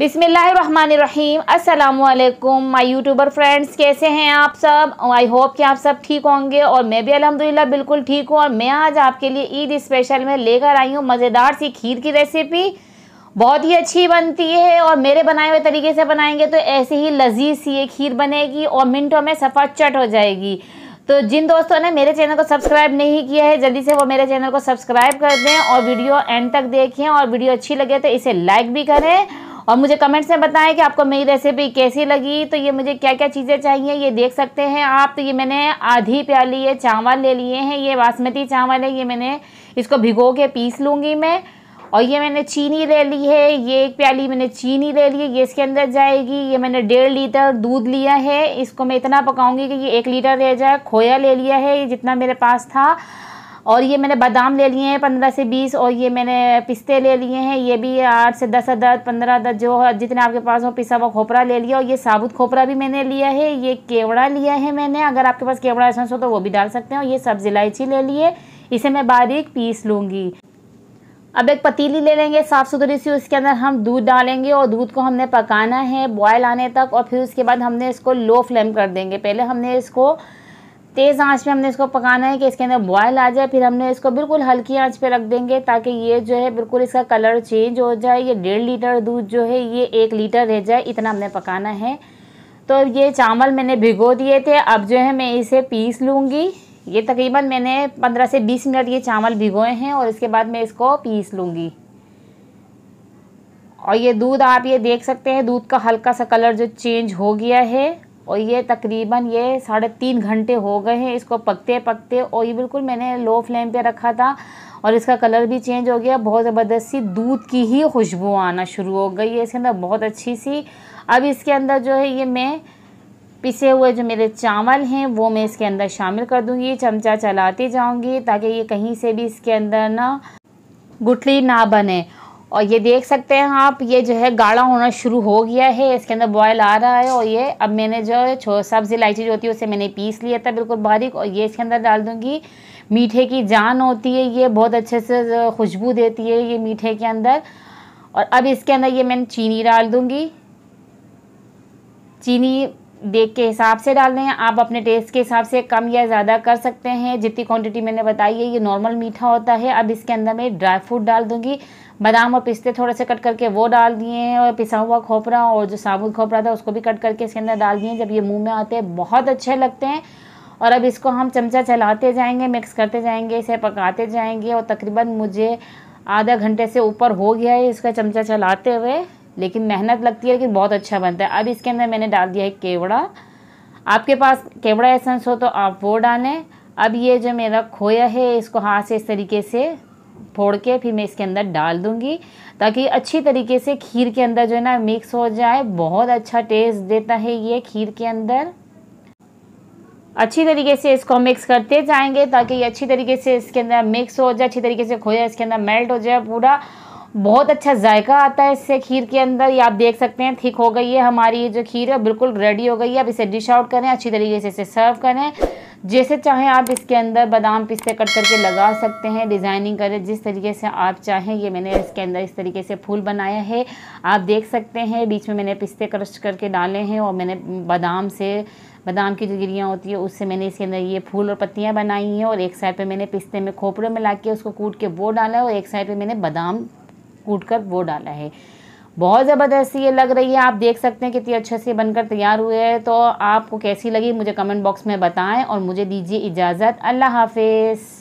बिसमीम असलकुम my YouTuber friends कैसे हैं आप सब आई oh, होप कि आप सब ठीक होंगे और मैं भी अलहमदिल्ला बिल्कुल ठीक हूँ और मैं आज आपके लिए ईद स्पेशल में लेकर आई हूँ मज़ेदार सी खीर की रेसिपी बहुत ही अच्छी बनती है और मेरे बनाए हुए तरीके से बनाएंगे तो ऐसे ही लजीज सी ये खीर बनेगी और मिनटों में सफ़ा चट हो जाएगी तो जिन दोस्तों ने मेरे चैनल को सब्सक्राइब नहीं किया है जल्दी से वो मेरे चैनल को सब्सक्राइब कर दें और वीडियो एंड तक देखें और वीडियो अच्छी लगे तो इसे लाइक भी करें और मुझे कमेंट्स में बताएं कि आपको मेरी रेसिपी कैसी लगी तो ये मुझे क्या क्या चीज़ें चाहिए ये देख सकते हैं आप तो ये मैंने आधी प्याली ये चावल ले लिए हैं ये बासमती चावल है ये मैंने इसको भिगो के पीस लूँगी मैं और ये मैंने चीनी ले ली है ये एक प्याली मैंने चीनी ले ली है ये इसके अंदर जाएगी ये मैंने डेढ़ लीटर दूध लिया है इसको मैं इतना पकाऊंगी कि ये एक लीटर रह जाए खोया ले लिया है ये जितना मेरे पास था और ये मैंने बादाम ले लिए हैं पंद्रह से बीस और ये मैंने पिस्ते ले लिए हैं ये भी आठ से दस अदद पंद्रह अदद जो जितने आपके पास हो पिसा हुआ खोपरा ले लिया और ये साबुत खोपरा भी मैंने लिया है ये केवड़ा लिया है मैंने अगर आपके पास केवड़ा एसेंस हो तो वो भी डाल सकते हैं और ये सब्ज़ी इलायची ले लिए इसे मैं बारीक पीस लूँगी अब एक पतीली ले लेंगे साफ़ सुथरी सी उसके अंदर हम दूध डालेंगे और दूध को हमने पकाना है बॉयल आने तक और फिर उसके बाद हमने इसको लो फ्लेम कर देंगे पहले हमने इसको तेज़ आंच पे हमने इसको पकाना है कि इसके अंदर बॉयल आ जाए फिर हमने इसको बिल्कुल हल्की आंच पे रख देंगे ताकि ये जो है बिल्कुल इसका कलर चेंज हो जाए ये डेढ़ लीटर दूध जो है ये एक लीटर रह जाए इतना हमने पकाना है तो ये चावल मैंने भिगो दिए थे अब जो है मैं इसे पीस लूँगी ये तकरीबन मैंने पंद्रह से बीस मिनट ये चावल भिगोए हैं और इसके बाद मैं इसको पीस लूँगी और ये दूध आप ये देख सकते हैं दूध का हल्का सा कलर जो चेंज हो गया है और ये तकरीबन ये साढ़े तीन घंटे हो गए हैं इसको पकते पकते और ये बिल्कुल मैंने लो फ्लेम पे रखा था और इसका कलर भी चेंज हो गया बहुत ज़बरदस्ती दूध की ही खुशबू आना शुरू हो गई है इसके अंदर बहुत अच्छी सी अब इसके अंदर जो है ये मैं पिसे हुए जो मेरे चावल हैं वो मैं इसके अंदर शामिल कर दूँगी चमचा चलाती जाऊँगी ताकि ये कहीं से भी इसके अंदर ना गुठली ना बने और ये देख सकते हैं आप ये जो है गाढ़ा होना शुरू हो गया है इसके अंदर बॉयल आ रहा है और ये अब मैंने जो है सब्जी इलायची जो होती है उसे मैंने पीस लिया था बिल्कुल बारीक और ये इसके अंदर डाल दूँगी मीठे की जान होती है ये बहुत अच्छे से खुशबू देती है ये मीठे के अंदर और अब इसके अंदर ये मैंने चीनी डाल दूँगी चीनी देख के हिसाब से डालने हैं आप अपने टेस्ट के हिसाब से कम या ज़्यादा कर सकते हैं जितनी क्वांटिटी मैंने बताई है ये नॉर्मल मीठा होता है अब इसके अंदर मैं ड्राई फ्रूट डाल दूँगी बादाम और पिस्ते थोड़े से कट करके वो डाल दिए हैं और पिसा हुआ खोपरा और जो साबुत खोपरा था उसको भी कट करके इसके अंदर डाल दिए जब ये मुँह में आते हैं बहुत अच्छे लगते हैं और अब इसको हम चमचा चलाते जाएँगे मिक्स करते जाएँगे इसे पकाते जाएँगे और तकरीबन मुझे आधा घंटे से ऊपर हो गया है इसका चमचा चलाते हुए लेकिन मेहनत लगती है लेकिन बहुत अच्छा बनता है अब इसके अंदर मैंने डाल दिया है केवड़ा आपके पास केवड़ा एसेंस हो तो आप वो डालें अब ये जो मेरा खोया है इसको हाथ से इस तरीके से फोड़ के फिर मैं इसके अंदर डाल दूंगी ताकि अच्छी तरीके से खीर के अंदर जो है ना मिक्स हो जाए बहुत अच्छा टेस्ट देता है ये खीर के अंदर अच्छी तरीके से इसको मिक्स करते जाएंगे ताकि ये अच्छी तरीके से इसके अंदर मिक्स हो जाए अच्छी तरीके से खोया इसके अंदर मेल्ट हो जाए पूरा बहुत अच्छा जायका आता है इससे खीर के अंदर ये आप देख सकते हैं थिक हो गई है हमारी ये जो खीर है बिल्कुल रेडी हो गई है अब इसे डिश आउट करें अच्छी तरीके से इसे सर्व करें जैसे चाहें आप इसके अंदर बादाम पिस्ते कट करके लगा सकते हैं डिज़ाइनिंग करें जिस तरीके से आप चाहें ये मैंने इसके अंदर इस तरीके से फूल बनाया है आप देख सकते हैं बीच में मैंने पिस्ते क्रश करके डाले हैं और मैंने बादाम से बादाम की जो गिरियाँ होती है उससे मैंने इसके अंदर ये फूल और पत्तियाँ बनाई हैं और एक साइड पर मैंने पिस्ते में खोपड़े में ला के उसको कूट के वो डाला और एक साइड पर मैंने बादाम कूट कर वो डाला है बहुत ज़बरदस्त ये लग रही है आप देख सकते हैं कितनी अच्छे से बनकर तैयार हुए है तो आपको कैसी लगी मुझे कमेंट बॉक्स में बताएं और मुझे दीजिए इजाज़त अल्लाह हाफिज़